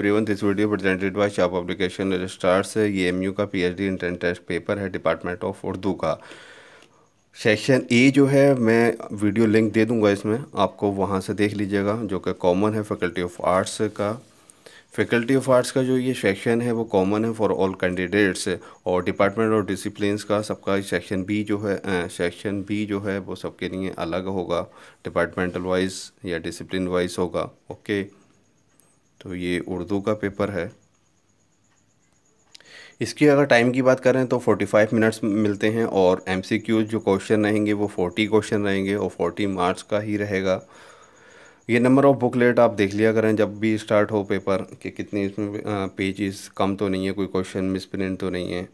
Everyone this video presented by Shah publication registrars ये M का PhD intern test paper है department of Urdu का section ए जो है मैं वीडियो लिंक दे दूंगा इसमें आपको वहाँ से देख लीजिएगा जो कि कॉमन है फैकल्टी ऑफ आर्ट्स का फैकल्टी ऑफ आर्ट्स का जो ये सेक्शन है वो कॉमन है फॉर ऑल कैंडिडेट्स और डिपार्टमेंट ऑफ डिसिप्लिन का सबका सेक्शन बी जो है सेक्शन बी जो है वो सबके लिए अलग होगा डिपार्टमेंटल वाइज या डिसिप्लिन वाइज होगा ओके okay? तो ये उर्दू का पेपर है इसकी अगर टाइम की बात करें तो 45 मिनट्स मिलते हैं और एम जो क्वेश्चन रहेंगे वो 40 क्वेश्चन रहेंगे और 40 मार्क्स का ही रहेगा ये नंबर ऑफ़ बुकलेट आप देख लिया करें जब भी स्टार्ट हो पेपर कि कितने इसमें पेजेस कम तो नहीं है कोई क्वेश्चन मिस प्रिंट तो नहीं है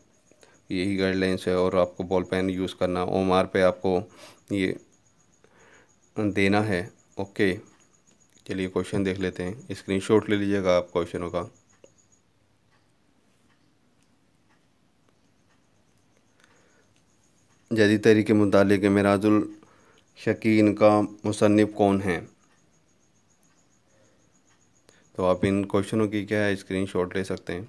यही गाइडलाइंस है और आपको बॉल पेन यूज़ करना ओम आर पे आपको ये देना है ओके चलिए क्वेश्चन देख लेते हैं स्क्रीनशॉट ले लीजिएगा आप क्वेश्चनों का जदी के मुतालिक मराजुल शकीन का मुसनफ़ कौन है तो आप इन क्वेश्चनों की क्या है स्क्रीनशॉट ले सकते हैं